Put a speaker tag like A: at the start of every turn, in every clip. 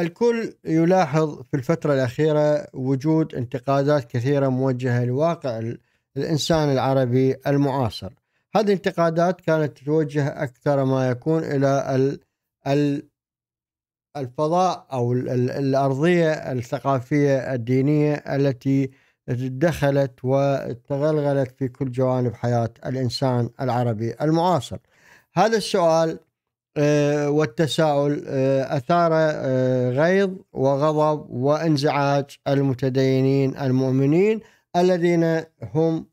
A: الكل يلاحظ في الفترة الأخيرة وجود انتقادات كثيرة موجهة لواقع الإنسان العربي المعاصر هذه الانتقادات كانت تتوجه أكثر ما يكون إلى الفضاء أو الأرضية الثقافية الدينية التي دخلت وتغلغلت في كل جوانب حياة الإنسان العربي المعاصر هذا السؤال آه، والتساؤل آه، أثار آه، غيظ وغضب وانزعاج المتدينين المؤمنين الذين هم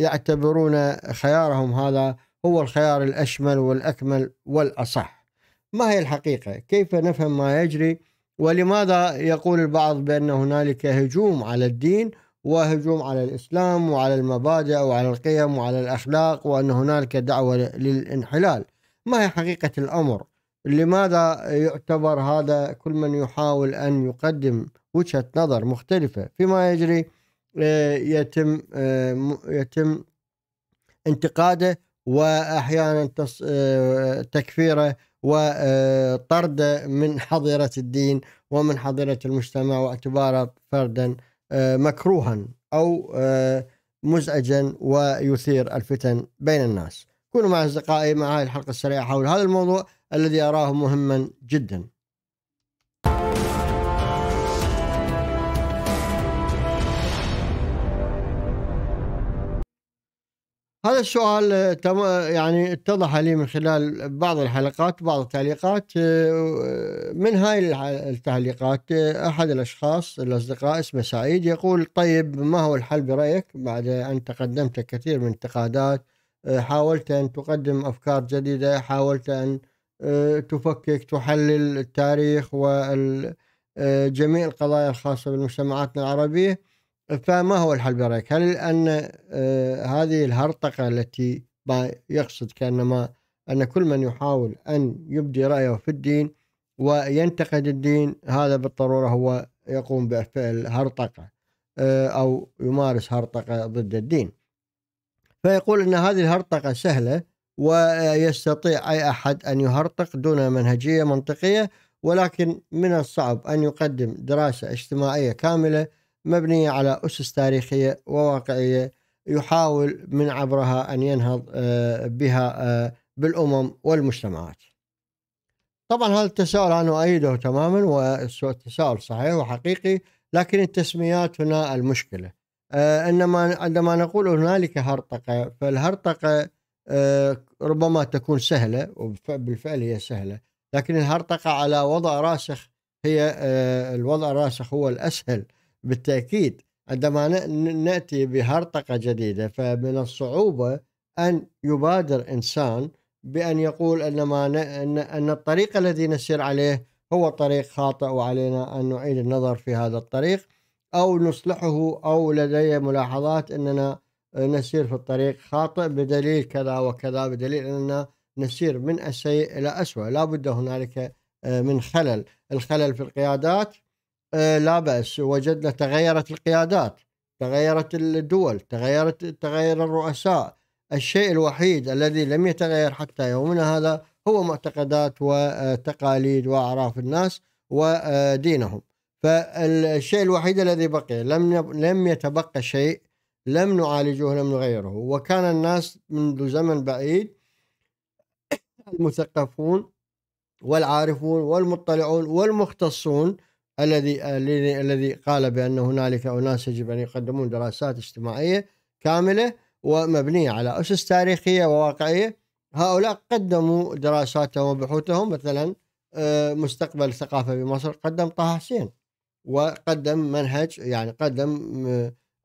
A: يعتبرون خيارهم هذا هو الخيار الأشمل والأكمل والأصح ما هي الحقيقة؟ كيف نفهم ما يجري؟ ولماذا يقول البعض بأن هنالك هجوم على الدين وهجوم على الإسلام وعلى المبادئ وعلى القيم وعلى الأخلاق وأن هنالك دعوة للانحلال ما هي حقيقة الأمر لماذا يعتبر هذا كل من يحاول أن يقدم وجهة نظر مختلفة فيما يجري آه، يتم آه، يتم انتقاده واحيانا آه، تكفيره وطرده من حظيره الدين ومن حظيره المجتمع واعتباره فردا مكروها او مزعجا ويثير الفتن بين الناس. كونوا مع أصدقائي مع هذه الحلقة السريعة حول هذا الموضوع الذي أراه مهما جدا هذا السؤال يعني اتضح لي من خلال بعض الحلقات بعض التعليقات من هاي التعليقات احد الاشخاص الاصدقاء اسمه سعيد يقول طيب ما هو الحل برايك بعد ان تقدمت كثير من انتقادات آه، حاولت أن تقدم أفكار جديدة حاولت أن آه، تفكك تحلل التاريخ وجميع آه، القضايا الخاصة بالمجتمعات العربية فما هو الحل برأيك هل أن هذه الهرطقة التي يقصد كأنما أن كل من يحاول أن يبدي رأيه في الدين وينتقد الدين هذا بالضرورة هو يقوم بفعل هرطقة أو يمارس هرطقة ضد الدين فيقول أن هذه الهرطقة سهلة ويستطيع أي أحد أن يهرطق دون منهجية منطقية ولكن من الصعب أن يقدم دراسة اجتماعية كاملة مبنية على أسس تاريخية وواقعية يحاول من عبرها أن ينهض آه، بها آه، بالأمم والمجتمعات طبعا هذا التساؤل أنا أؤيده تماما والتساؤل صحيح وحقيقي لكن التسميات هنا المشكله آه، انما عندما نقول هنالك هرطقه فالهرطقه آه، ربما تكون سهله وبالفعل هي سهله لكن الهرطقه على وضع راسخ هي آه، الوضع الراسخ هو الاسهل بالتاكيد عندما ناتي بهرطقه جديده فمن الصعوبه ان يبادر انسان بان يقول ان ما ان الطريق الذي نسير عليه هو طريق خاطئ وعلينا ان نعيد النظر في هذا الطريق أو نصلحه أو لدي ملاحظات أننا نسير في الطريق خاطئ بدليل كذا وكذا بدليل أننا نسير من السيء إلى أسوأ لا بد هنالك آه، من خلل الخلل في القيادات آه، لا بأس وجدنا تغيرت القيادات تغيرت الدول تغيرت تغير الرؤساء الشيء الوحيد الذي لم يتغير حتى يومنا هذا هو معتقدات وتقاليد واعراف الناس ودينهم فالشيء الوحيد الذي بقي لم لم يتبقى شيء لم نعالجه لم نغيره وكان الناس منذ زمن بعيد المثقفون والعارفون والمطلعون والمختصون الذي الذي قال بان هنالك اناس يجب ان يقدمون دراسات اجتماعيه كامله ومبنيه على اسس تاريخيه وواقعيه هؤلاء قدموا دراساتهم وبحوثهم مثلا آه، مستقبل الثقافه بمصر قدم طه حسين وقدم منهج يعني قدم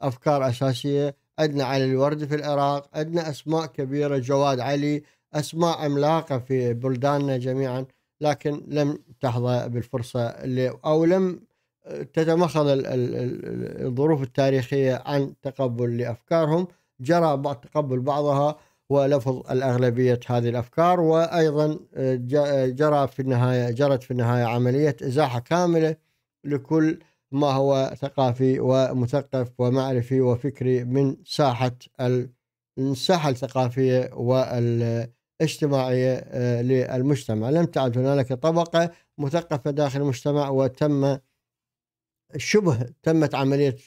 A: افكار اساسيه ادنى علي الوردي في العراق ادنى اسماء كبيره جواد علي اسماء عملاقه في بلداننا جميعا لكن لم تحظى بالفرصه اللي او لم آه، تتمخض الظروف التاريخيه عن تقبل لافكارهم جرى بعض تقبل بعضها ولفظ الأغلبية هذه الأفكار وأيضا آه، آه، جرى في النهاية جرت في النهاية عملية إزاحة كاملة لكل ما هو ثقافي ومثقف ومعرفي وفكري من ساحة الساحة الثقافية والاجتماعية آه، للمجتمع لم تعد هنالك طبقة مثقفة داخل المجتمع وتم شبه تمت عملية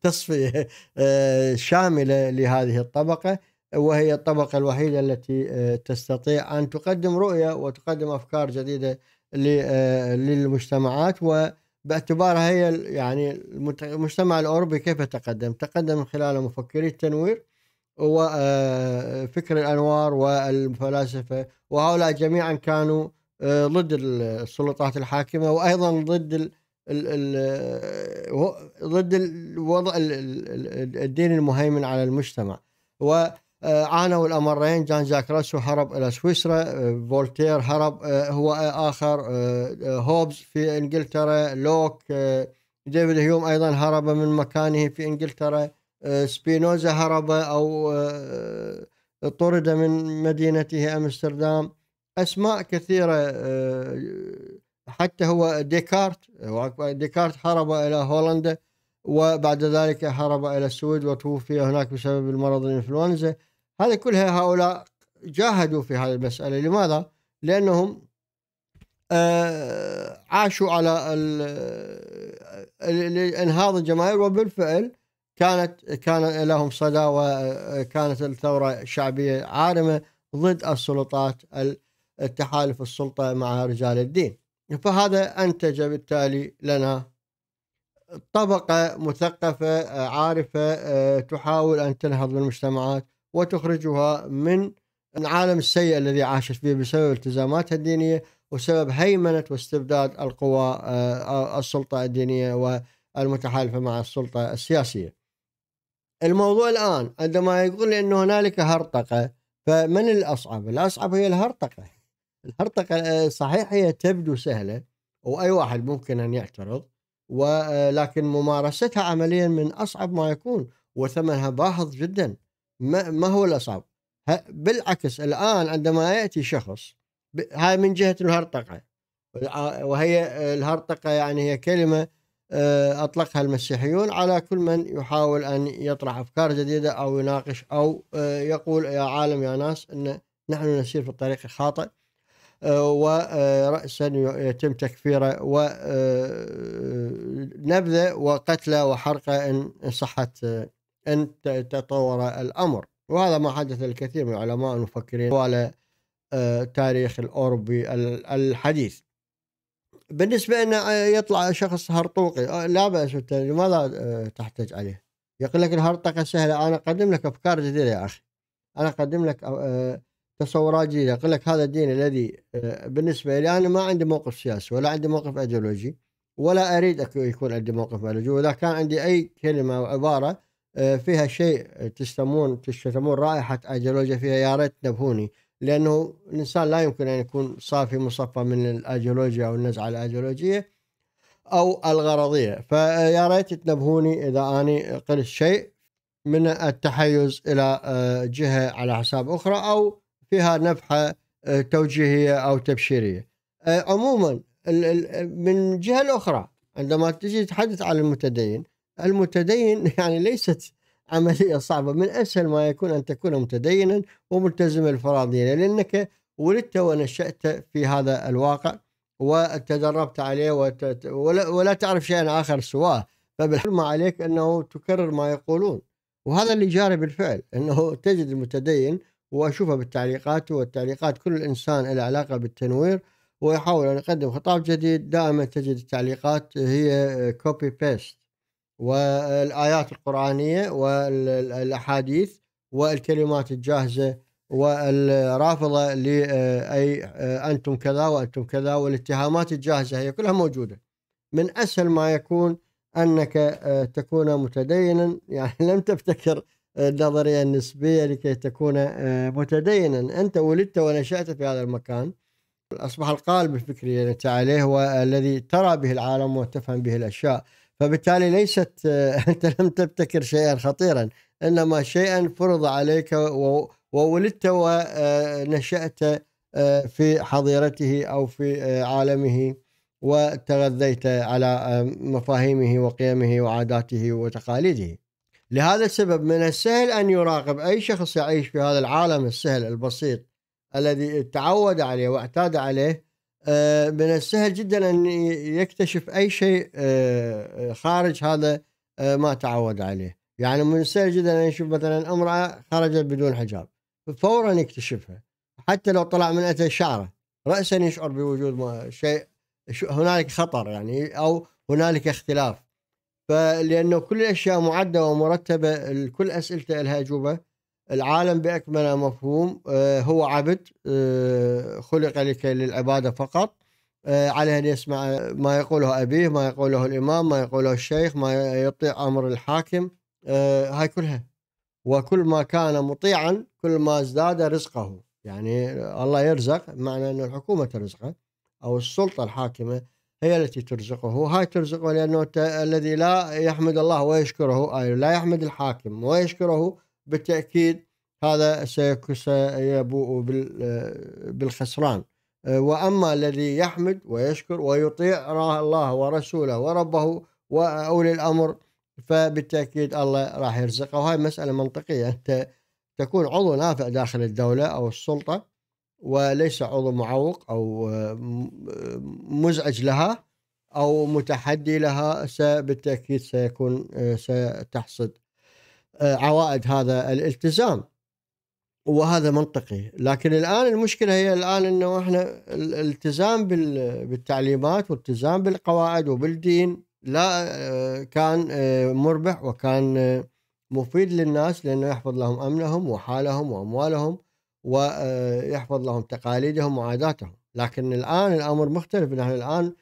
A: تصفية آه، شاملة لهذه الطبقة وهي الطبقة الوحيدة التي آه، تستطيع أن تقدم رؤية وتقدم أفكار جديدة آه، للمجتمعات وباعتبارها هي يعني المجتمع الأوروبي كيف تقدم تقدم من خلال مفكري التنوير وفكر آه، الأنوار والفلاسفة وهؤلاء جميعا كانوا آه، ضد السلطات الحاكمة وأيضا ضد ضد الوضع الدين المهيمن على المجتمع و عانوا آه، الأمرين جان جاك راسو هرب إلى سويسرا آه، فولتير هرب آه، هو آخر هوبز في إنجلترا لوك ديفيد هيوم أيضا هرب من مكانه في إنجلترا سبينوزا هرب أو طرد من مدينته أمستردام أسماء كثيرة حتى هو ديكارت ديكارت هرب إلى هولندا وبعد ذلك هرب إلى السويد وتوفي هناك بسبب المرض الإنفلونزا هذه كلها هؤلاء جاهدوا في هذه المسألة لماذا؟ لأنهم آه، عاشوا على انهاض الجماهير وبالفعل كانت كان لهم صدى وكانت الثوره الشعبيه عارمه ضد السلطات التحالف السلطه مع رجال الدين فهذا انتج بالتالي لنا طبقه مثقفه عارفه آه، تحاول ان تنهض بالمجتمعات وتخرجها من العالم السيء الذي عاشت فيه بسبب التزاماتها الدينيه وسبب هيمنه واستبداد القوى آه، آه، السلطه الدينيه والمتحالفه مع السلطه السياسيه. الموضوع الان عندما يقول لي انه هنالك هرطقه فمن الاصعب؟ الاصعب هي الهرطقه. الهرطقه آه، صحيح هي تبدو سهله واي واحد ممكن ان يعترض ولكن ممارستها عمليا من اصعب ما يكون وثمنها باهظ جدا. ما, ما هو الاصعب بالعكس الان عندما ياتي شخص هاي من جهه الهرطقه وهي الهرطقه يعني هي كلمه آه، اطلقها المسيحيون على كل من يحاول ان يطرح افكار جديده او يناقش او آه، يقول يا عالم يا ناس ان نحن نسير في الطريق الخاطئ آه، ورأسا يتم تكفيره ونبذه وقتله وحرقه إن صحت أن تطور الأمر وهذا ما حدث الكثير من العلماء المفكرين طوال آه، تاريخ الأوروبي الحديث بالنسبة أن آه، يطلع شخص هرطوقي آه، لا بأس لماذا تحتاج عليه يقول لك الهرطقة سهلة أنا أقدم لك أفكار جديدة يا أخي أنا أقدم لك تصورات جديدة أقول لك هذا الدين الذي بالنسبة لي أنا ما عندي موقف سياسي ولا عندي موقف أيديولوجي ولا أريد يكون عندي موقف أيديولوجي وإذا كان عندي أي كلمة أو عبارة آه، فيها شيء تشتمون تشتمون رائحه أيديولوجيا فيها يا ريت نبهوني لانه الانسان لا يمكن ان يكون صافي مصفى من الأيديولوجيا او النزعه الأيديولوجية او الغرضيه فيا ريت تنبهوني اذا اني قلت شيء من التحيز الى آه، جهه على حساب اخرى او فيها نفحه آه، توجيهيه او تبشيريه. عموما من الجهه الاخرى عندما تجي تحدث عن المتدين المتدين يعني ليست عملية صعبة من أسهل ما يكون أن تكون متدينا وملتزم الفرضية لأنك ولدت ونشأت في هذا الواقع وتدربت عليه وتت... ولا... ولا تعرف شيئا آخر سواه فبالحلم عليك أنه تكرر ما يقولون وهذا اللي جاري بالفعل أنه تجد المتدين وأشوفه بالتعليقات والتعليقات كل إنسان له علاقة بالتنوير ويحاول أن يقدم خطاب جديد دائما تجد التعليقات هي كوبي بيست والايات القرانيه والاحاديث والكلمات الجاهزه والرافضه لاي آه، آه، انتم كذا وانتم كذا والاتهامات الجاهزه هي كلها موجوده من اسهل ما يكون انك آه، تكون متدينا يعني لم تبتكر النظريه النسبيه لكي تكون متدينا انت ولدت ونشات في هذا المكان اصبح القالب الفكري التي انت عليه والذي ترى به العالم وتفهم به الاشياء فبالتالي ليست آه، انت لم تبتكر شيئا خطيرا انما شيئا فرض عليك وولدت ونشات آه، آه، في حظيرته او في عالمه وتغذيت على مفاهيمه وقيمه وعاداته وتقاليده. لهذا السبب من السهل ان يراقب اي شخص يعيش في هذا العالم السهل البسيط الذي تعود عليه واعتاد عليه آه، من السهل جدا ان يكتشف اي شيء آه، آه، خارج هذا ما تعود عليه يعني من السهل جدا ان يشوف مثلا امراه خرجت بدون حجاب فورا يكتشفها حتى لو طلع من اتى شعره راسا يشعر بوجود شيء هنالك خطر يعني او هنالك اختلاف فلانه كل الاشياء معده ومرتبه كل اسئلته لها اجوبه العالم باكمله مفهوم آه، هو عبد آه، خلق لك للعباده فقط آه، عليه ان يسمع ما يقوله ابيه، ما يقوله الامام، ما يقوله الشيخ، ما يطيع امر الحاكم هاي كلها وكل ما كان مطيعا كل ما ازداد رزقه يعني الله يرزق بمعنى ان الحكومه ترزقه او السلطه الحاكمه هي التي ترزقه هاي ترزقه لأنه الذي لا يحمد الله ويشكره أي لا يحمد الحاكم ويشكره بالتاكيد هذا سيبوء بالخسران واما الذي يحمد ويشكر ويطيع الله ورسوله وربه واولي الامر فبالتاكيد الله راح يرزقه وهي مساله منطقيه انت تكون عضو نافع داخل الدوله او السلطه وليس عضو معوق او مزعج لها او متحدي لها بالتاكيد سيكون ستحصد آه، عوائد هذا الالتزام وهذا منطقي لكن الان المشكله هي الان انه احنا الالتزام بالتعليمات والالتزام بالقواعد وبالدين لا آه، كان آه، مربح وكان مفيد للناس لانه يحفظ لهم امنهم وحالهم واموالهم ويحفظ لهم تقاليدهم وعاداتهم لكن الان الامر مختلف نحن الان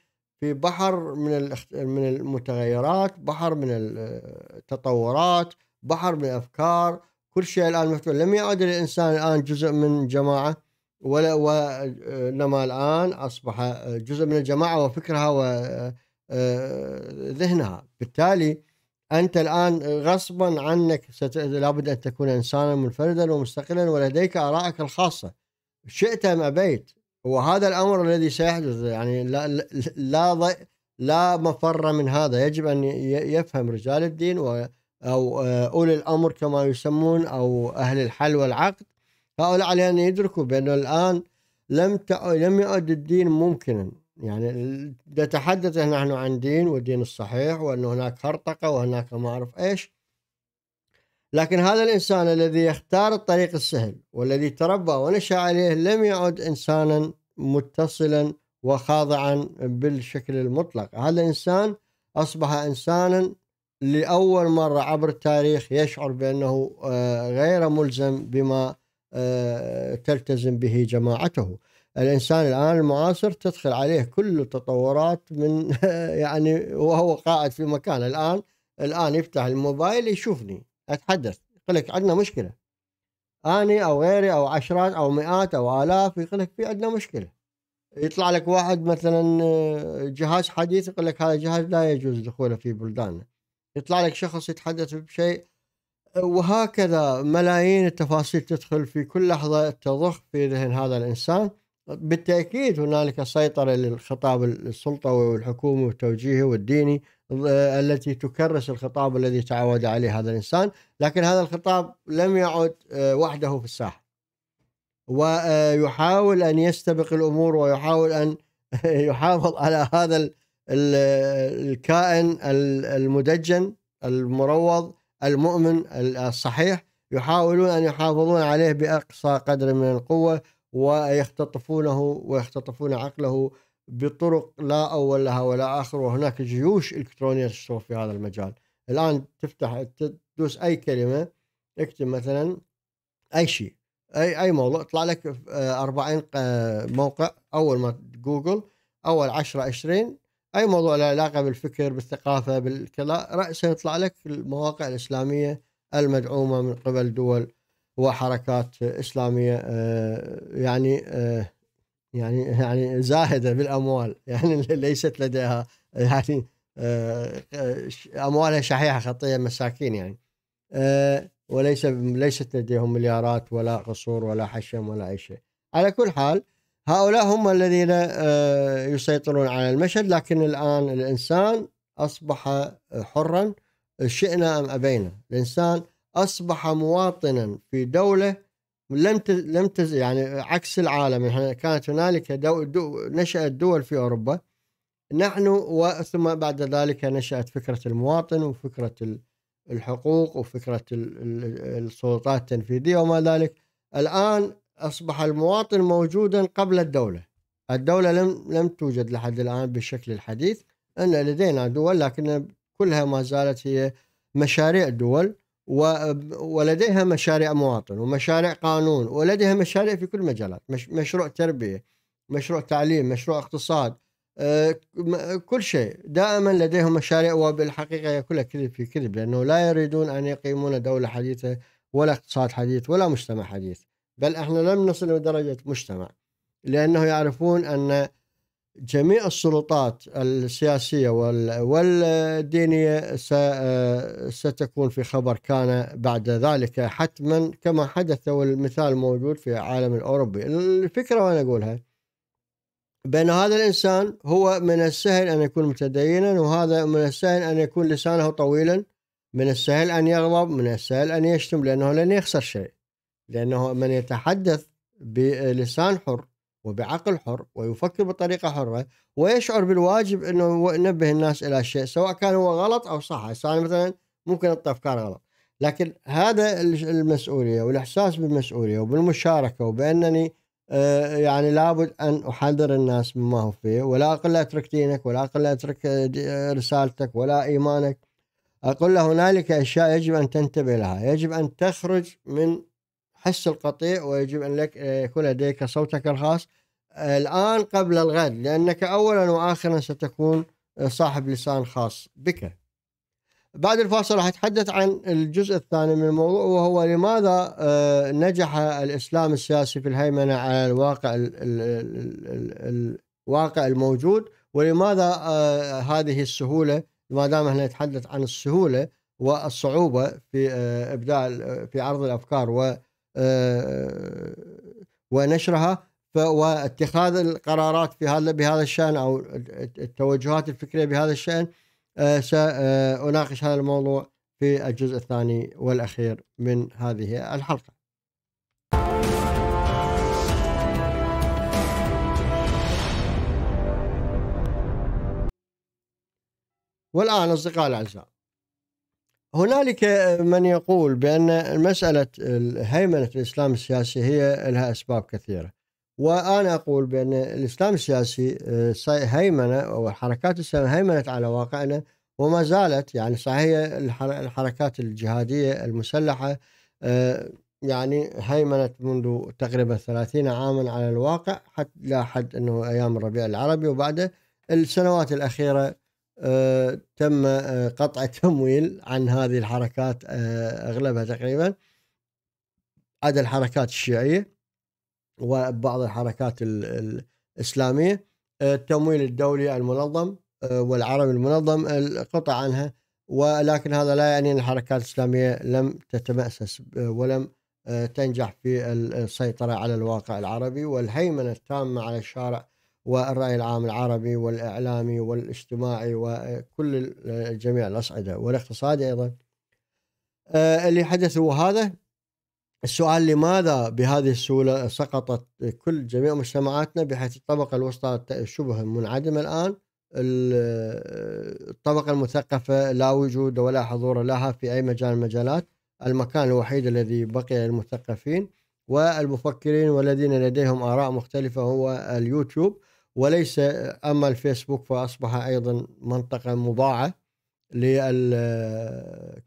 A: في بحر من من المتغيرات بحر من التطورات بحر من الافكار كل شيء الان مفتوح لم يعد الانسان الان جزء من جماعه ولا وانما الان اصبح جزء من الجماعه وفكرها وذهنها آه، بالتالي انت الان غصبا عنك ست... لابد ان تكون انسانا منفردا ومستقلا ولديك ارائك الخاصه شئت ام ابيت وهذا الامر الذي سيحدث يعني لا لا لا, لا مفر من هذا يجب ان يفهم رجال الدين و أو آه، أولي الأمر كما يسمون أو أهل الحل والعقد هؤلاء عليهم أن يدركوا بأنه الآن لم لم يعد الدين ممكنا يعني نتحدث نحن عن دين والدين الصحيح وأن هناك هرطقة وهناك ما أعرف إيش لكن هذا الإنسان الذي يختار الطريق السهل والذي تربى ونشأ عليه لم يعد إنسانا متصلا وخاضعا بالشكل المطلق هذا الإنسان أصبح إنسانا لأول مرة عبر التاريخ يشعر بأنه آه، غير ملزم بما آه، تلتزم به جماعته الإنسان الآن المعاصر تدخل عليه كل التطورات من يعني وهو قاعد في مكان الآن الآن يفتح الموبايل يشوفني أتحدث يقول لك عندنا مشكلة أنا أو غيري أو عشرات أو مئات أو آلاف يقول لك في عندنا مشكلة يطلع لك واحد مثلا آه، جهاز حديث يقول لك هذا جهاز لا يجوز دخوله في بلداننا يطلع لك شخص يتحدث بشيء وهكذا ملايين التفاصيل تدخل في كل لحظة تضخ في ذهن هذا الإنسان بالتأكيد هنالك سيطرة للخطاب السلطوي والحكومي والتوجيهي والديني آه، التي تكرس الخطاب الذي تعود عليه هذا الإنسان لكن هذا الخطاب لم يعد آه، وحده في الساحة ويحاول أن يستبق الأمور ويحاول أن يحافظ على هذا الكائن المدجن المروض المؤمن الصحيح يحاولون ان يحافظون عليه باقصى قدر من القوه ويختطفونه ويختطفون عقله بطرق لا اول لها ولا اخر وهناك جيوش الكترونيه تشتغل في هذا المجال الان تفتح تدوس اي كلمه اكتب مثلا اي شيء اي اي موضوع يطلع لك 40 آه، آه، موقع اول ما جوجل اول 10 20 اي موضوع له علاقه بالفكر بالثقافه بالكذا راسا يطلع لك المواقع الاسلاميه المدعومه من قبل دول وحركات اسلاميه آه، يعني آه، يعني يعني زاهده بالاموال يعني ليست لديها يعني آه، اموالها شحيحه خطيه مساكين يعني وليس ليست لديهم مليارات ولا قصور ولا حشم ولا اي شيء على كل حال هؤلاء هم الذين آه، يسيطرون على المشهد لكن الآن الإنسان أصبح آه، حرا شئنا أم أبينا الإنسان أصبح مواطنا في دولة لم لم تز يعني عكس العالم كانت هنالك دو دو نشأت دول في أوروبا نحن ثم بعد ذلك نشأت فكرة المواطن وفكرة الحقوق وفكرة السلطات التنفيذية وما ذلك الآن أصبح المواطن موجودا قبل الدولة الدولة لم لم توجد لحد الآن بالشكل الحديث أن لدينا دول لكن كلها ما زالت هي مشاريع دول ولديها مشاريع مواطن ومشاريع قانون ولديها مشاريع في كل مجالات مشروع تربية مشروع تعليم مشروع اقتصاد آه، كل شيء دائما لديهم مشاريع وبالحقيقة هي كلها كذب في كذب لأنه لا يريدون أن يقيمون دولة حديثة ولا اقتصاد حديث ولا مجتمع حديث بل احنا لم نصل الى درجه مجتمع لانه يعرفون ان جميع السلطات السياسيه والدينيه آه، ستكون في خبر كان بعد ذلك حتما كما حدث والمثال موجود في العالم الاوروبي الفكره وانا اقولها بأن هذا الإنسان هو من السهل أن يكون متدينا وهذا من السهل أن يكون لسانه طويلا من السهل أن يغضب من السهل أن يشتم لأنه لن يخسر شيء لأنه من يتحدث بلسان حر وبعقل حر ويفكر بطريقة حرة ويشعر بالواجب أنه ينبه الناس إلى شيء سواء كان هو غلط أو صح أنا مثلا ممكن أطلع أفكار غلط لكن هذا المسؤولية والإحساس بالمسؤولية وبالمشاركة وبأنني آه، يعني لابد أن أحذر الناس مما هو فيه ولا أقول له أترك دينك ولا أقول له أترك آه، آه، رسالتك ولا إيمانك أقول له هنالك أشياء يجب أن تنتبه لها يجب أن تخرج من حس القطيع ويجب ان لك يكون لديك صوتك الخاص الان قبل الغد لانك اولا واخرا ستكون صاحب لسان خاص بك. بعد الفاصل راح اتحدث عن الجزء الثاني من الموضوع وهو لماذا آه، نجح الاسلام السياسي في الهيمنه على الواقع الواقع الموجود ولماذا آه، هذه السهوله ما دام احنا نتحدث عن السهوله والصعوبه في آه، ابداع في عرض الافكار و آه، ونشرها واتخاذ القرارات في هذا بهذا الشان او التوجهات الفكريه بهذا الشان آه، ساناقش آه، هذا الموضوع في الجزء الثاني والاخير من هذه الحلقه. والان اصدقائي الاعزاء هنالك آه، من يقول بأن مسألة هيمنة الإسلام السياسي هي لها أسباب كثيرة وأنا أقول بأن الإسلام السياسي آه، هيمنة أو الحركات الإسلامية هيمنت على واقعنا وما زالت يعني صحيح الحركات الجهادية المسلحة آه، يعني هيمنت منذ تقريبا 30 عاما على الواقع حتى لا حد أنه أيام الربيع العربي وبعده السنوات الأخيرة آه، تم آه، قطع التمويل عن هذه الحركات آه، اغلبها تقريبا عدا الحركات الشيعيه وبعض الحركات الاسلاميه التمويل الدولي المنظم والعربي المنظم قطع عنها ولكن هذا لا يعني ان الحركات الاسلاميه لم تتمأسس ولم تنجح في السيطره على الواقع العربي والهيمنه التامه على الشارع والرأي العام العربي والإعلامي والاجتماعي وكل جميع الأصعدة والاقتصادي أيضا آه، اللي حدث هو هذا السؤال لماذا بهذه السهولة سقطت كل جميع مجتمعاتنا بحيث الطبقة الوسطى شبه منعدمة الآن الطبقة المثقفة لا وجود ولا حضور لها في أي مجال المجالات المكان الوحيد الذي بقي للمثقفين والمفكرين والذين لديهم آراء مختلفة هو اليوتيوب وليس أما الفيسبوك فأصبح أيضا منطقة مباعة لل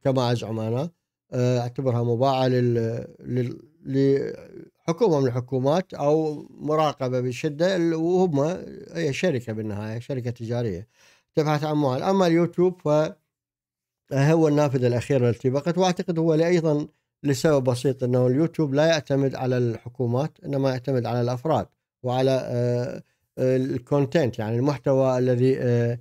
A: كما أزعم أنا آه، أعتبرها مباعة لل لحكومة من الحكومات أو مراقبة بشدة وهم هي شركة بالنهاية شركة تجارية تبحث عن معل أما اليوتيوب فهو النافذة الأخيرة التي بقت وأعتقد هو أيضا لسبب بسيط أنه اليوتيوب لا يعتمد على الحكومات إنما يعتمد على الأفراد وعلى آه، الكونتنت يعني المحتوى الذي هاي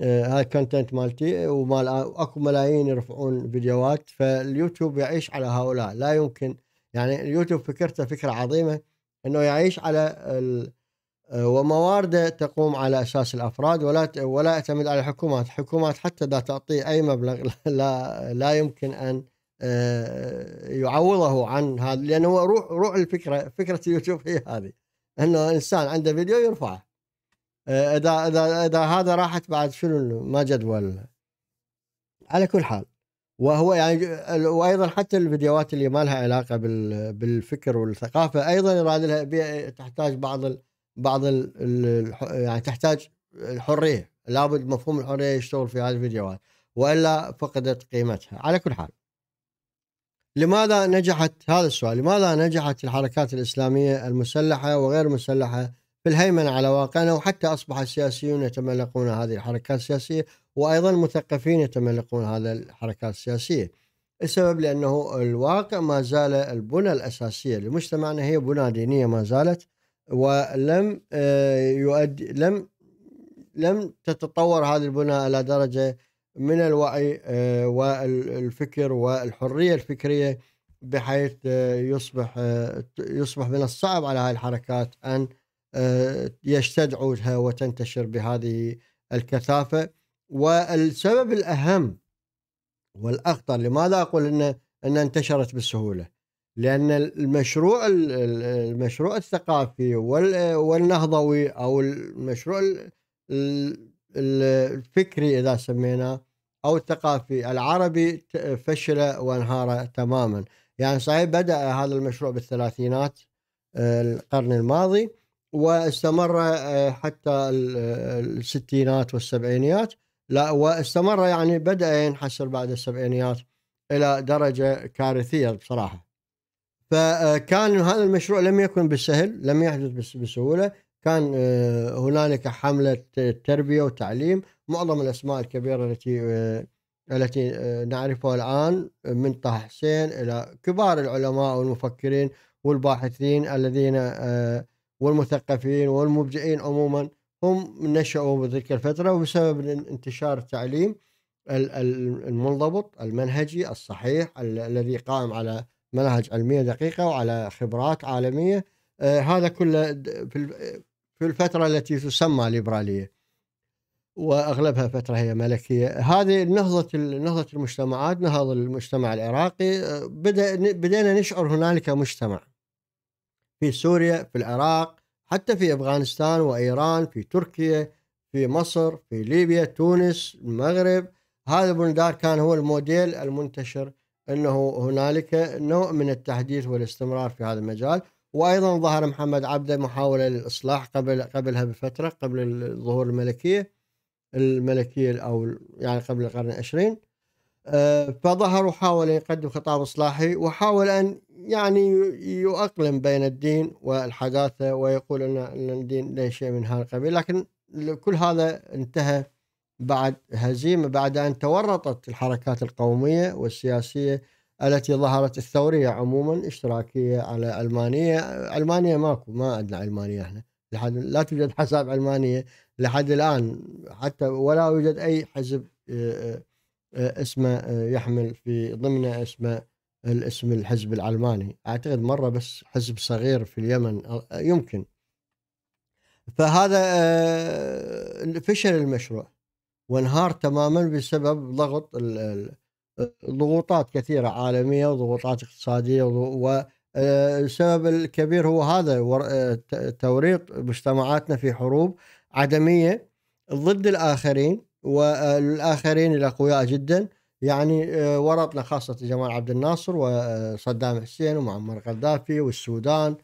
A: آه، آه، كونتنت مالتي ومال اكو ملايين يرفعون فيديوهات فاليوتيوب يعيش على هؤلاء لا يمكن يعني اليوتيوب فكرته فكره عظيمه انه يعيش على ال... آه، وموارده تقوم على اساس الافراد ولا ولا يعتمد على الحكومات، الحكومات حتى اذا تعطيه اي مبلغ لا لا يمكن ان يعوضه عن هذا لانه روح روح الفكره فكره اليوتيوب هي هذه. انه انسان عنده فيديو يرفعه آه، اذا اذا اذا هذا راحت بعد شنو ما جدول على كل حال وهو يعني وايضا حتى الفيديوهات اللي ما لها علاقه بالفكر والثقافه ايضا يراد لها تحتاج بعض الـ بعض الـ يعني تحتاج الحريه لابد مفهوم الحريه يشتغل في هذه الفيديوهات والا فقدت قيمتها على كل حال لماذا نجحت هذا السؤال لماذا نجحت الحركات الإسلامية المسلحة وغير المسلحة في الهيمنة على واقعنا وحتى أصبح السياسيون يتملقون هذه الحركات السياسية وأيضا المثقفين يتملقون هذه الحركات السياسية السبب لأنه الواقع ما زال البنى الأساسية لمجتمعنا هي بنى دينية ما زالت ولم آه، يؤدي لم لم تتطور هذه البنى إلى درجة من الوعي آه، والفكر والحريه الفكريه بحيث آه، يصبح آه، يصبح من الصعب على هذه الحركات ان يستدعوها وتنتشر بهذه الكثافه والسبب الاهم والاخطر لماذا اقول ان ان انتشرت بالسهوله؟ لان المشروع المشروع الثقافي والنهضوي او المشروع الفكري اذا سميناه أو الثقافي العربي فشل وانهار تماما يعني صحيح بدأ هذا المشروع بالثلاثينات آه، القرن الماضي واستمر آه، حتى الستينات والسبعينيات لا واستمر يعني بدأ ينحسر بعد السبعينيات إلى درجة كارثية بصراحة فكان آه، هذا المشروع لم يكن بالسهل لم يحدث بسهولة كان آه، هنالك حمله تربيه وتعليم معظم الاسماء الكبيره التي آه، التي آه، نعرفها الان من طه حسين الى كبار العلماء والمفكرين والباحثين الذين والمثقفين والمبدعين عموما هم نشأوا بتلك الفترة وبسبب انتشار التعليم المنضبط المنهجي الصحيح الذي قائم على مناهج علمية دقيقة وعلى خبرات عالمية هذا كله في في الفترة التي تسمى ليبرالية واغلبها فتره هي ملكيه هذه نهضه نهضه المجتمعات نهض المجتمع العراقي بدا بدينا نشعر هنالك مجتمع في سوريا في العراق حتى في افغانستان وايران في تركيا في مصر في ليبيا تونس المغرب هذا بندار كان هو الموديل المنتشر انه هنالك نوع من التحديث والاستمرار في هذا المجال وايضا ظهر محمد عبده محاوله للاصلاح قبل قبلها بفتره قبل ظهور الملكيه الملكيه او يعني قبل القرن العشرين آه، فظهر وحاول يقدم خطاب اصلاحي وحاول ان يعني يؤقلم بين الدين والحداثه ويقول ان الدين له شيء من هذا القبيل لكن كل هذا انتهى بعد هزيمه بعد ان تورطت الحركات القوميه والسياسيه التي ظهرت الثورية عموما اشتراكية على ألمانية ألمانيا ماكو ما عندنا ألمانية احنا لحد لا توجد حساب علمانية لحد الآن حتى ولا يوجد أي حزب آه، آه، آه، اسمه يحمل في ضمنه اسمه الاسم الحزب العلماني أعتقد مرة بس حزب صغير في اليمن يمكن فهذا فشل المشروع وانهار تماما بسبب ضغط ضغوطات كثيرة عالمية وضغوطات اقتصادية والسبب آه، الكبير هو هذا آه، توريط مجتمعاتنا في حروب عدمية ضد الآخرين والآخرين آه، الأقوياء جدا يعني ورطنا خاصة جمال عبد الناصر وصدام حسين ومعمر قذافي والسودان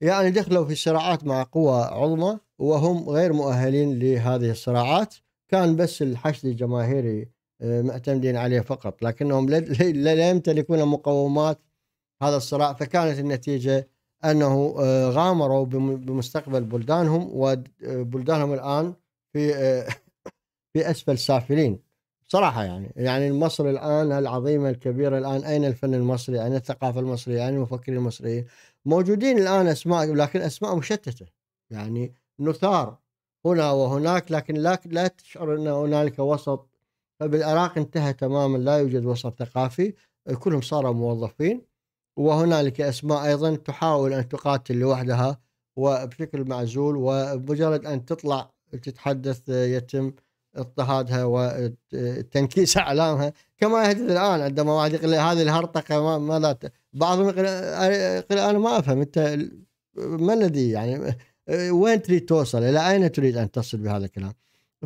A: يعني دخلوا في صراعات مع قوى عظمى وهم غير مؤهلين لهذه الصراعات كان بس الحشد الجماهيري آه، معتمدين عليه فقط لكنهم لا يمتلكون مقومات هذا الصراع فكانت النتيجة أنه آه، غامروا بمستقبل بلدانهم وبلدانهم الآن في آه، في أسفل سافلين صراحة يعني يعني مصر الآن العظيمة الكبيرة الآن أين الفن المصري أين الثقافة المصرية أين المفكرين المصريين موجودين الآن أسماء لكن أسماء مشتتة يعني نثار هنا وهناك لكن لا, لا تشعر أن هنالك وسط فبالعراق انتهى تماما لا يوجد وسط ثقافي كلهم صاروا موظفين وهنالك اسماء ايضا تحاول ان تقاتل لوحدها وبشكل معزول ومجرد ان تطلع تتحدث يتم اضطهادها وتنكيس اعلامها كما يحدث الان عندما واحد يقول هذه الهرطقه ما, ما لا ت... بعضهم يقول انا ما افهم انت ما الذي يعني وين تريد توصل الى اين تريد ان تصل بهذا الكلام؟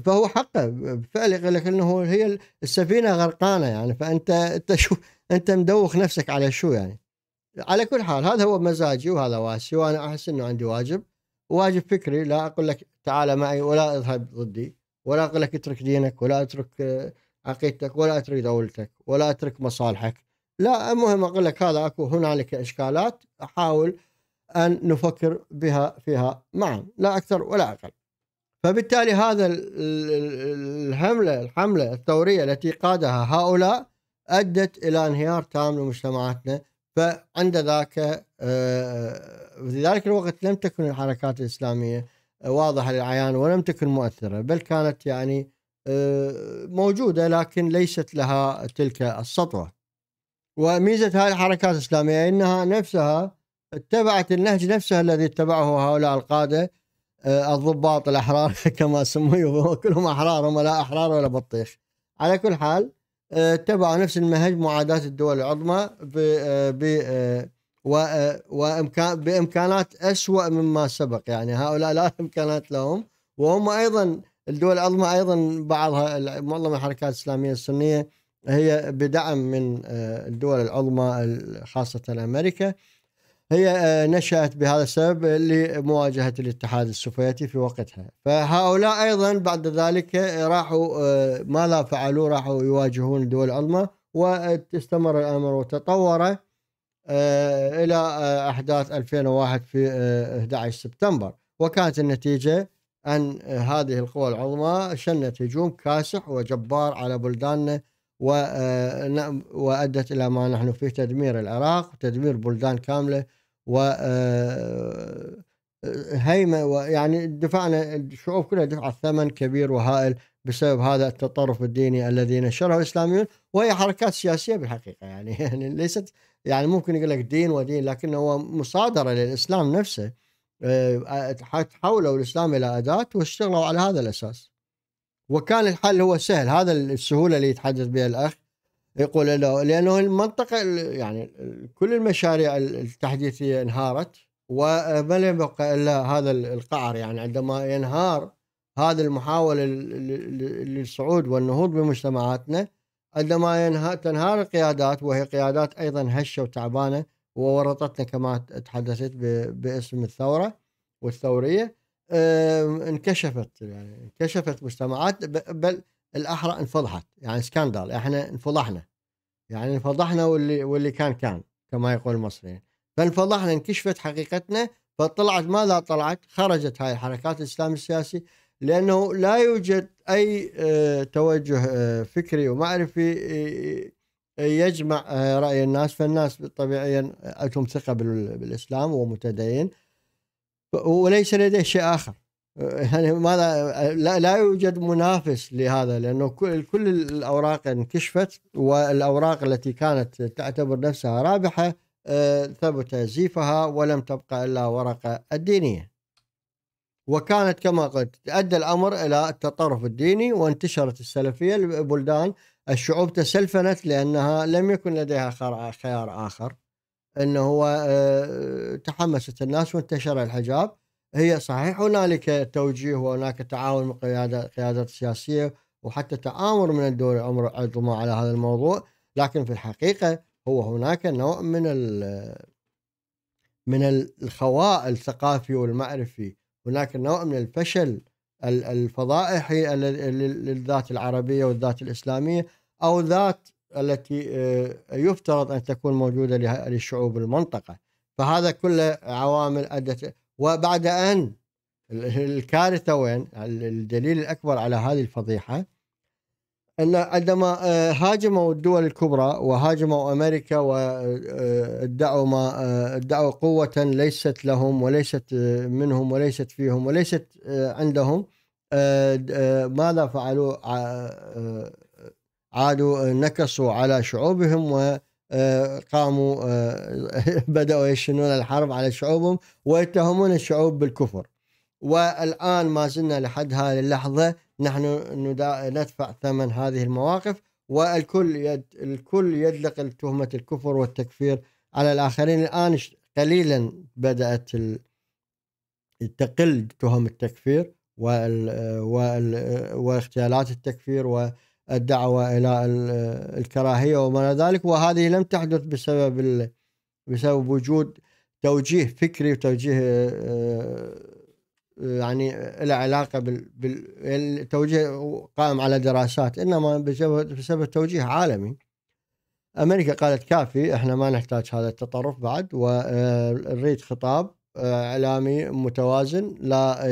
A: فهو حقه بالفعل يقول لك انه هي السفينه غرقانه يعني فانت انت شو انت مدوخ نفسك على شو يعني على كل حال هذا هو مزاجي وهذا واسي وانا احس انه عندي واجب واجب فكري لا اقول لك تعال معي ولا اذهب ضدي ولا اقول لك اترك دينك ولا اترك آه، عقيدتك ولا اترك دولتك ولا اترك مصالحك لا المهم اقول لك هذا اكو هنالك اشكالات احاول ان نفكر بها فيها معا لا اكثر ولا اقل فبالتالي هذا الحملة الحملة الثورية التي قادها هؤلاء أدت إلى انهيار تام لمجتمعاتنا فعند ذاك آه، في ذلك الوقت لم تكن الحركات الإسلامية آه، واضحة للعيان ولم تكن مؤثرة بل كانت يعني آه، موجودة لكن ليست لها تلك السطوة وميزة هذه الحركات الإسلامية أنها نفسها اتبعت النهج نفسه الذي اتبعه هؤلاء القادة آه، الضباط الاحرار كما سموه كلهم احرار هم لا احرار ولا بطيخ على كل حال اتبعوا آه، نفس المنهج معاداه الدول العظمى ب آه، ب وامكان بامكانات اسوء مما سبق يعني هؤلاء لا امكانات لهم وهم ايضا الدول العظمى ايضا بعضها معظم الحركات الاسلاميه السنيه هي بدعم من الدول العظمى خاصه امريكا هي آه، نشأت بهذا السبب لمواجهة الاتحاد السوفيتي في وقتها فهؤلاء أيضا بعد ذلك آه، راحوا آه، ماذا فعلوا راحوا يواجهون الدول العظمى واستمر الأمر وتطور إلى أحداث 2001 في 11 سبتمبر وكانت النتيجة أن هذه القوى العظمى شنت هجوم كاسح وجبار على بلداننا وأدت إلى ما نحن فيه تدمير العراق وتدمير بلدان كاملة و يعني دفعنا الشعوب كلها دفعت ثمن كبير وهائل بسبب هذا التطرف الديني الذي نشره الاسلاميون وهي حركات سياسيه بالحقيقه يعني يعني ليست يعني ممكن يقول لك دين ودين لكن هو مصادره للاسلام نفسه آه، حولوا الاسلام الى اداه واشتغلوا على هذا الاساس وكان الحل هو سهل هذا السهوله اللي يتحدث بها الاخ يقول له لانه المنطقه يعني كل المشاريع التحديثيه انهارت وما لم يبقى الا هذا القعر يعني عندما ينهار هذه المحاوله للصعود والنهوض بمجتمعاتنا عندما تنهار القيادات وهي قيادات ايضا هشه وتعبانه وورطتنا كما تحدثت باسم الثوره والثوريه انكشفت يعني انكشفت مجتمعات بل الاحرى انفضحت يعني سكاندال احنا انفضحنا يعني انفضحنا واللي واللي كان كان كما يقول المصريين فانفضحنا انكشفت حقيقتنا فطلعت ماذا طلعت خرجت هاي حركات الاسلام السياسي لانه لا يوجد اي آه، توجه آه، فكري ومعرفي آه، يجمع راي الناس فالناس طبيعيا عندهم ثقه بالاسلام ومتدين وليس لديه شيء اخر يعني ماذا لا, لا يوجد منافس لهذا لانه كل, كل الاوراق انكشفت والاوراق التي كانت تعتبر نفسها رابحه آه، ثبت زيفها ولم تبقى الا ورقه الدينيه. وكانت كما قلت ادى الامر الى التطرف الديني وانتشرت السلفيه لبلدان الشعوب تسلفنت لانها لم يكن لديها خيار اخر انه هو آه، تحمست الناس وانتشر الحجاب هي صحيح هنالك توجيه وهناك تعاون من قيادة قيادات سياسية وحتى تآمر من الدول العظمى على هذا الموضوع لكن في الحقيقة هو هناك نوع من من الخواء الثقافي والمعرفي هناك نوع من الفشل الفضائحي للذات العربية والذات الإسلامية أو ذات التي آه، يفترض أن تكون موجودة للشعوب المنطقة فهذا كله عوامل أدت وبعد أن الكارثة وين الدليل الأكبر على هذه الفضيحة أن عندما آه، هاجموا الدول الكبرى وهاجموا أمريكا وادعوا آه، آه، ما ادعوا قوة ليست لهم وليست منهم وليست فيهم وليست عندهم ماذا فعلوا عادوا نكصوا على شعوبهم و آه، قاموا آه، بدأوا يشنون الحرب على شعوبهم ويتهمون الشعوب بالكفر والآن ما زلنا لحد هذه اللحظة نحن ندفع ثمن هذه المواقف والكل يد الكل يدلق تهمة الكفر والتكفير على الآخرين الآن قليلا بدأت تقل تهم التكفير وال... وال... واغتيالات التكفير الدعوة إلى الكراهية وما إلى ذلك وهذه لم تحدث بسبب بسبب وجود توجيه فكري وتوجيه آه، يعني له علاقة بالتوجيه قائم على دراسات إنما بسبب, بسبب توجيه عالمي أمريكا قالت كافي إحنا ما نحتاج هذا التطرف بعد ونريد آه، خطاب اعلامي متوازن لا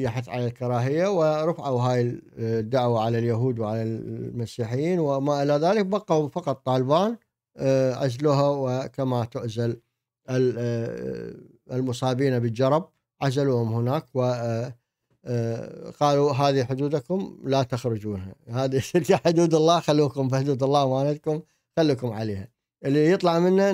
A: يحث على الكراهيه ورفعوا هاي آه، الدعوه على اليهود وعلى المسيحيين وما الى ذلك بقوا فقط طالبان آه، عزلوها وكما تعزل آه، المصابين بالجرب عزلوهم هناك وقالوا هذه حدودكم لا تخرجونها هذه حدود الله خلوكم في حدود الله وانتكم خلكم عليها اللي يطلع منه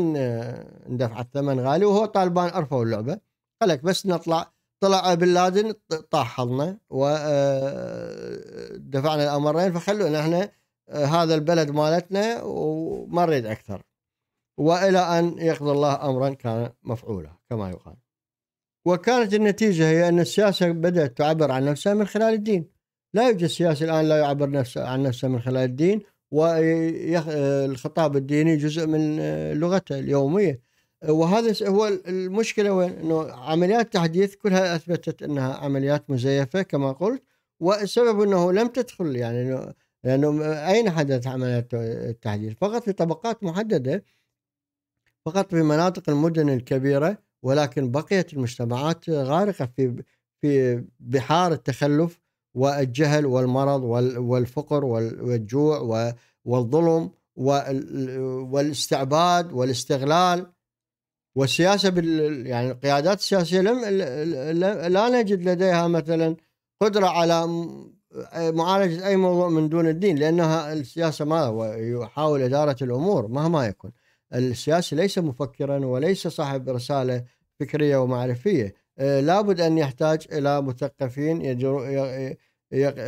A: ندفع الثمن غالي وهو طالبان عرفوا اللعبه لك بس نطلع طلع بن لادن طاح حظنا ودفعنا آه، الامرين فخلونا احنا آه، هذا البلد مالتنا وما نريد اكثر والى ان يقضي الله امرا كان مفعولا كما يقال وكانت النتيجه هي ان السياسه بدات تعبر عن نفسها من خلال الدين لا يوجد سياسي الان لا يعبر نفسه عن نفسه من خلال الدين والخطاب الديني جزء من آه، لغته اليوميه آه، وهذا هو المشكله وين انه عمليات التحديث كلها اثبتت انها عمليات مزيفه كما قلت والسبب انه لم تدخل يعني لانه اين حدث عمليات التحديث؟ فقط في طبقات محدده فقط في مناطق المدن الكبيره ولكن بقيت المجتمعات غارقه في في بحار التخلف والجهل والمرض والفقر والجوع والظلم والاستعباد والاستغلال والسياسه بال يعني القيادات السياسيه لم لا نجد لديها مثلا قدره على معالجه اي موضوع من دون الدين لانها السياسه ما هو يحاول اداره الامور مهما يكون السياسي ليس مفكرا وليس صاحب رساله فكريه ومعرفيه آه، لابد أن يحتاج إلى مثقفين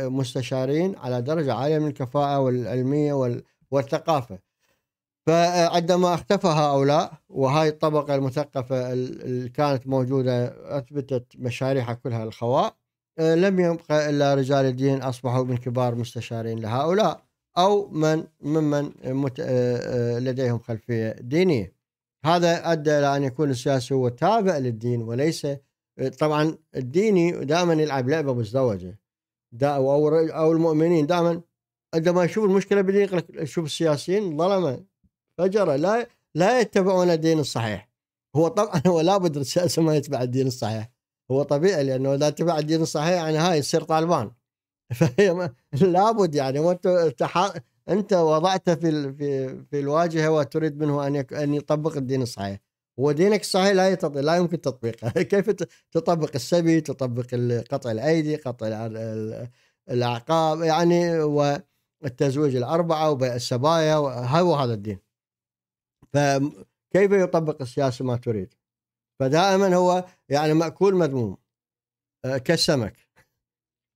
A: مستشارين على درجة عالية من الكفاءة والعلمية والثقافة فعندما اختفى هؤلاء وهاي الطبقة المثقفة اللي كانت موجودة أثبتت مشاريعها كلها الخواء آه، لم يبقى إلا رجال الدين أصبحوا من كبار مستشارين لهؤلاء أو من ممن مت... آه، لديهم خلفية دينية هذا أدى إلى أن يكون السياسي هو تابع للدين وليس طبعا الديني دائما يلعب لعبه مزدوجه دا او او المؤمنين دائما عندما يشوف المشكله بدين يقول لك شوف السياسيين ظلمه فجره لا لا يتبعون الدين الصحيح هو طبعا هو لابد السياسه ما يتبع الدين الصحيح هو طبيعي لانه اذا اتبع الدين الصحيح يعني هاي يصير طالبان فهي لابد يعني وانت انت وضعته في في في الواجهه وتريد منه ان ان يطبق الدين الصحيح ودينك الصحيح لا يتط... لا يمكن تطبيقه كيف تطبق السبي تطبق قطع الايدي قطع الاعقاب يعني والتزويج الاربعه وبيع السبايا هو هذا الدين فكيف يطبق السياسه ما تريد فدائما هو يعني ماكول مذموم آه، كالسمك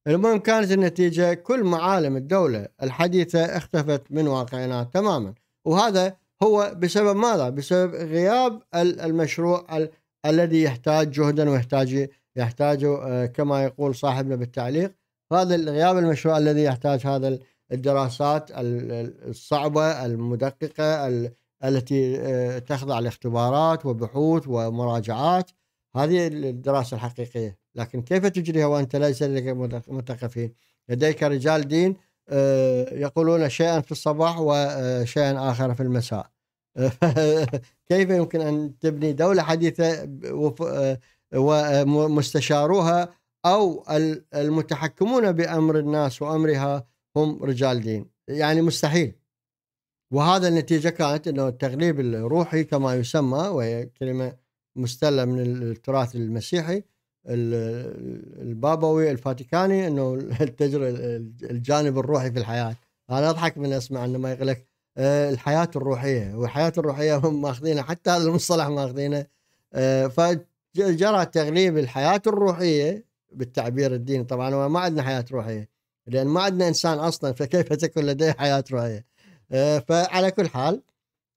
A: المهم كانت النتيجه كل معالم الدوله الحديثه اختفت من واقعنا تماما وهذا هو بسبب ماذا؟ بسبب غياب المشروع ال الذي يحتاج جهدا ويحتاج يحتاجه آه، كما يقول صاحبنا بالتعليق هذا غياب المشروع الذي يحتاج هذا الدراسات الصعبة المدققة التي آه، تخضع لاختبارات وبحوث ومراجعات هذه الدراسة الحقيقية لكن كيف تجريها وأنت ليس لديك مثقفين لديك رجال دين آه، يقولون شيئا في الصباح وشيئا آخر في المساء كيف يمكن أن تبني دولة حديثة آه، ومستشاروها أو المتحكمون بأمر الناس وأمرها هم رجال دين يعني مستحيل وهذا النتيجة كانت أنه التغليب الروحي كما يسمى وهي كلمة مستلة من التراث المسيحي البابوي الفاتيكاني انه التجر الجانب الروحي في الحياه انا اضحك من اسمع انه ما يقول لك آه، الحياه الروحيه والحياه الروحيه هم ماخذينها حتى هذا المصطلح ماخذينه آه، فجرى تغليب الحياه الروحيه بالتعبير الديني طبعا هو ما عندنا حياه روحيه لان ما عندنا انسان اصلا فكيف تكون لديه حياه روحيه آه، فعلى كل حال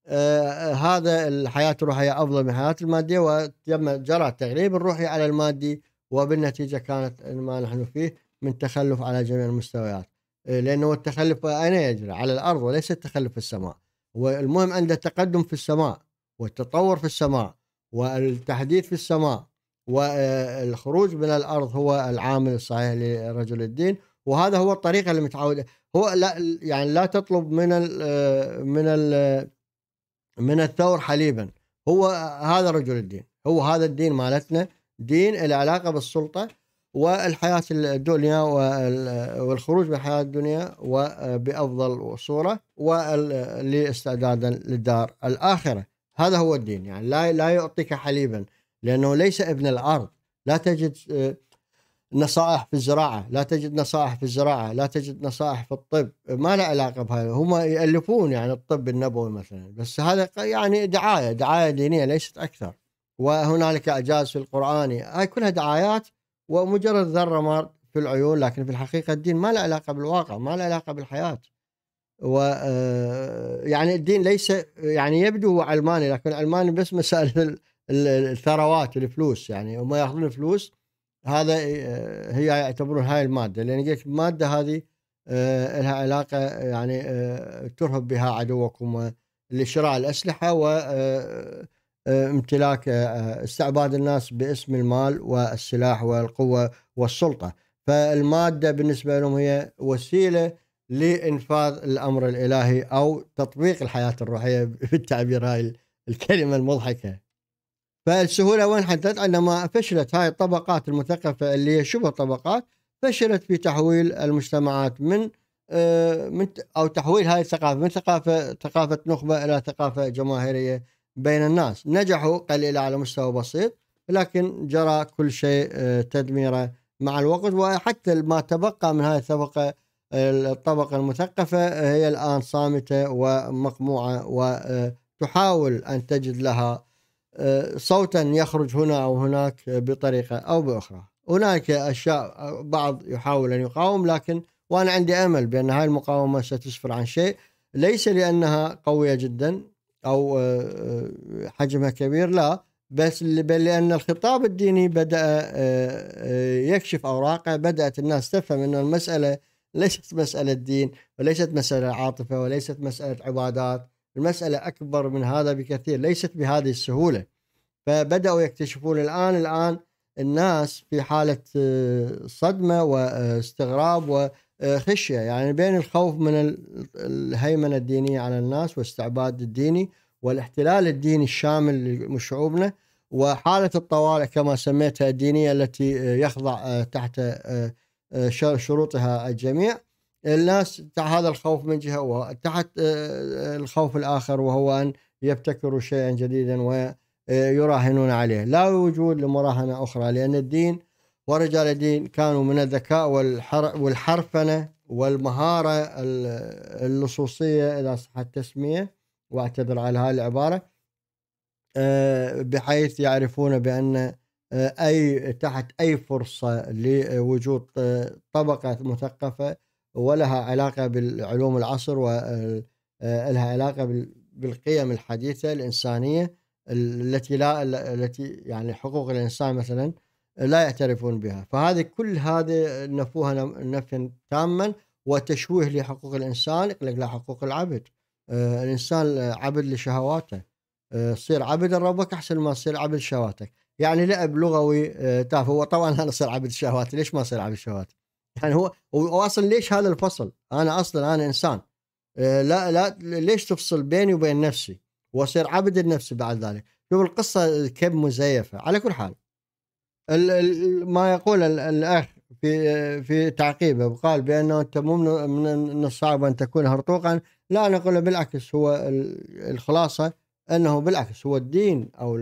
A: آه هذا الحياة الروحية أفضل من الحياة المادية وتم جرى التغليب الروحي على المادي وبالنتيجة كانت ما نحن فيه من تخلف على جميع المستويات آه لأنه التخلف أين يجري على الأرض وليس التخلف في السماء والمهم عند التقدم في السماء والتطور في السماء والتحديث في السماء والخروج من الأرض هو العامل الصحيح لرجل الدين وهذا هو الطريقة اللي متعود هو لا يعني لا تطلب من الـ آه، من الـ من الثور حليبا هو هذا رجل الدين هو هذا الدين مالتنا دين العلاقة بالسلطة والحياة الدنيا والخروج بالحياة الدنيا وبأفضل صورة واستعدادا للدار الآخرة هذا هو الدين يعني لا لا يعطيك حليبا لأنه ليس ابن الأرض لا تجد نصائح في الزراعه، لا تجد نصائح في الزراعه، لا تجد نصائح في الطب، ما له علاقه بهذا، هم يالفون يعني الطب النبوي مثلا، بس هذا يعني دعايه، دعايه دينيه ليست اكثر. وهنالك اعجاز في القراني، هاي كلها دعايات ومجرد ذره مار في العيون، لكن في الحقيقه الدين ما له علاقه بالواقع، ما له علاقه بالحياه. و آه، يعني الدين ليس يعني يبدو هو علماني لكن علماني بس مساله الثروات الفلوس يعني هم ياخذون فلوس هذا آه، هي يعتبرون هاي الماده لان قلت الماده هذه آه، لها علاقه يعني آه، ترهب بها عدوكم لشراء الاسلحه و امتلاك استعباد الناس باسم المال والسلاح والقوه والسلطه فالماده بالنسبه لهم هي وسيله لانفاذ الامر الالهي او تطبيق الحياه الروحيه بالتعبير هاي الكلمه المضحكه فالسهوله وين حدثت عندما فشلت هاي الطبقات المثقفه اللي هي شبه طبقات فشلت في تحويل المجتمعات من آه، من او تحويل هاي الثقافه من ثقافه ثقافه نخبه الى ثقافه جماهيريه بين الناس، نجحوا قليلا على مستوى بسيط لكن جرى كل شيء آه، تدميره مع الوقت وحتى ما تبقى من هاي الطبقه الطبقه المثقفه هي الان صامته ومقموعه وتحاول آه، ان تجد لها صوتا يخرج هنا او هناك بطريقه او باخرى هناك اشياء بعض يحاول ان يقاوم لكن وانا عندي امل بان هاي المقاومه ستسفر عن شيء ليس لانها قويه جدا او آه، آه، حجمها كبير لا بس بل لان الخطاب الديني بدا آه، يكشف اوراقه بدات الناس تفهم ان المساله ليست مساله دين وليست مساله عاطفه وليست مساله عبادات المسألة أكبر من هذا بكثير ليست بهذه السهولة فبدأوا يكتشفون الآن الآن الناس في حالة آه، صدمة واستغراب وخشية يعني بين الخوف من الهيمنة الدينية على الناس والاستعباد الديني والاحتلال الديني الشامل لشعوبنا وحالة الطوارئ كما سميتها الدينية التي آه، يخضع آه، تحت شروطها الجميع الناس هذا الخوف من جهه وتحت آه، آه، الخوف الاخر وهو ان يبتكروا شيئا جديدا ويراهنون آه، عليه، لا وجود لمراهنه اخرى لان الدين ورجال الدين كانوا من الذكاء والحرفنه والمهاره اللصوصيه اذا صح التسميه واعتذر على هذه العباره بحيث يعرفون بان اي تحت اي فرصه لوجود طبقه مثقفه ولها علاقة بالعلوم العصر ولها آه، آه، علاقة بالقيم الحديثة الإنسانية التي لا التي يعني حقوق الإنسان مثلا لا يعترفون بها فهذه كل هذه نفوها نفيا تاما وتشويه لحقوق الإنسان يقول لك لا حقوق العبد آه، الإنسان عبد لشهواته صير عبد ربك أحسن ما تصير عبد شهواتك يعني لعب لغوي تافه وطبعا انا صير عبد شهواتي ليش ما صير عبد شهواتي يعني هو هو اصلا ليش هذا الفصل؟ انا اصلا انا انسان آه، لا لا ليش تفصل بيني وبين نفسي؟ واصير عبد لنفسي بعد ذلك، شوف القصه كم مزيفه على كل حال. ما يقول الاخ في في تعقيبه وقال بانه انت مو من الصعب ان تكون هرطوقا، لا انا اقول بالعكس هو الخلاصه انه بالعكس هو الدين او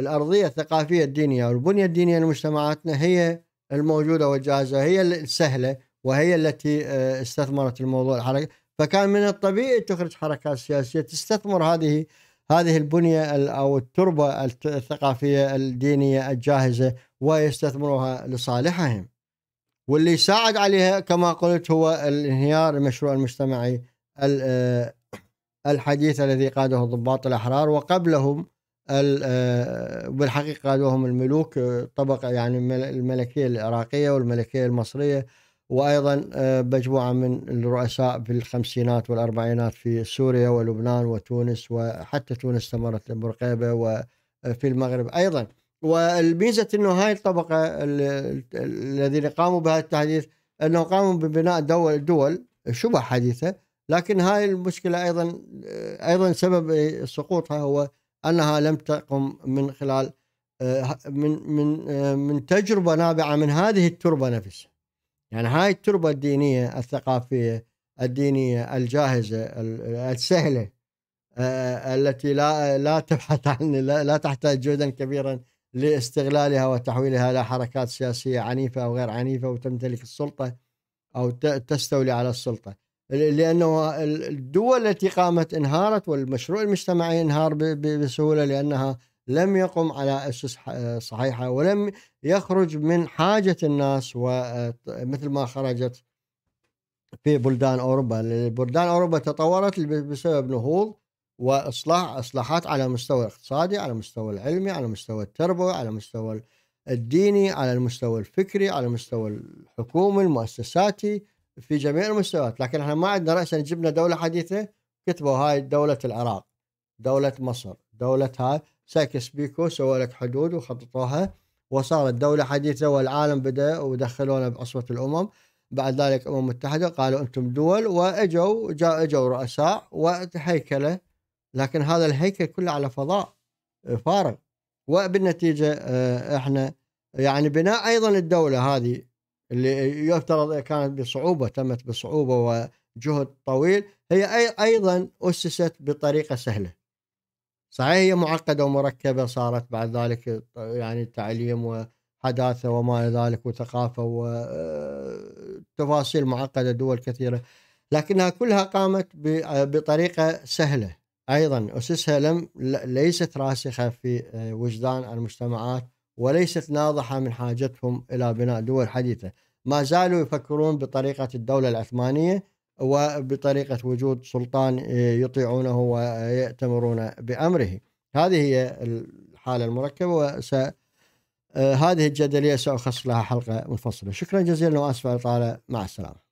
A: الارضيه الثقافيه الدينيه والبنيه الدينيه لمجتمعاتنا هي الموجوده والجاهزه هي السهله وهي التي آه، استثمرت الموضوع الحركه فكان من الطبيعي تخرج حركات سياسيه تستثمر هذه هذه البنيه او التربه الثقافيه الدينيه الجاهزه ويستثمروها لصالحهم. واللي ساعد عليها كما قلت هو الانهيار المشروع المجتمعي آه، الحديث الذي قاده الضباط الاحرار وقبلهم آه، بالحقيقة قالوا هم الملوك آه، طبقة يعني الملكية العراقية والملكية المصرية وأيضا آه، مجموعة من الرؤساء في الخمسينات والأربعينات في سوريا ولبنان وتونس وحتى تونس استمرت برقيبة وفي المغرب أيضا والميزة أنه هاي الطبقة الذين قاموا بهذا التحديث أنه قاموا ببناء دول, دول شبه حديثة لكن هاي المشكلة أيضا أيضا سبب سقوطها هو انها لم تقم من خلال آه، من من آه، من تجربه نابعه من هذه التربه نفسها. يعني هاي التربه الدينيه الثقافيه الدينيه الجاهزه السهله آه، التي لا لا تبحث عن لا تحتاج جهدا كبيرا لاستغلالها وتحويلها الى حركات سياسيه عنيفه او غير عنيفه وتمتلك السلطه او تستولي على السلطه. لانه الدول التي قامت انهارت والمشروع المجتمعي انهار بسهوله لانها لم يقم على اسس صحيحه ولم يخرج من حاجه الناس ومثل ما خرجت في بلدان اوروبا، بلدان اوروبا تطورت بسبب نهوض واصلاح اصلاحات على مستوى الاقتصادي، على مستوى العلمي، على مستوى التربوي، على مستوى الديني، على المستوى الفكري، على المستوى الحكومي المؤسساتي، في جميع المستويات لكن احنا ما عندنا راسا يعني جبنا دوله حديثه كتبوا هاي دوله العراق دوله مصر دوله هاي ساكس بيكو سووا لك حدود وخططوها وصارت دوله حديثه والعالم بدا ودخلونا بعصبه الامم بعد ذلك الامم المتحده قالوا انتم دول واجوا اجوا رؤساء وهيكله لكن هذا الهيكل كله على فضاء آه، فارغ وبالنتيجه آه، احنا يعني بناء ايضا الدوله هذه اللي يفترض كانت بصعوبه تمت بصعوبه وجهد طويل هي ايضا اسست بطريقه سهله. صحيح هي معقده ومركبه صارت بعد ذلك يعني تعليم وحداثه وما الى ذلك وثقافه وتفاصيل معقده دول كثيره لكنها كلها قامت بطريقه سهله ايضا اسسها لم ليست راسخه في وجدان المجتمعات وليست ناضحة من حاجتهم إلى بناء دول حديثة ما زالوا يفكرون بطريقة الدولة العثمانية وبطريقة وجود سلطان يطيعونه ويأتمرون بأمره هذه هي الحالة المركبة وس آه، هذه الجدلية سأخصص لها حلقة منفصلة شكرا جزيلا وأسف على مع السلامة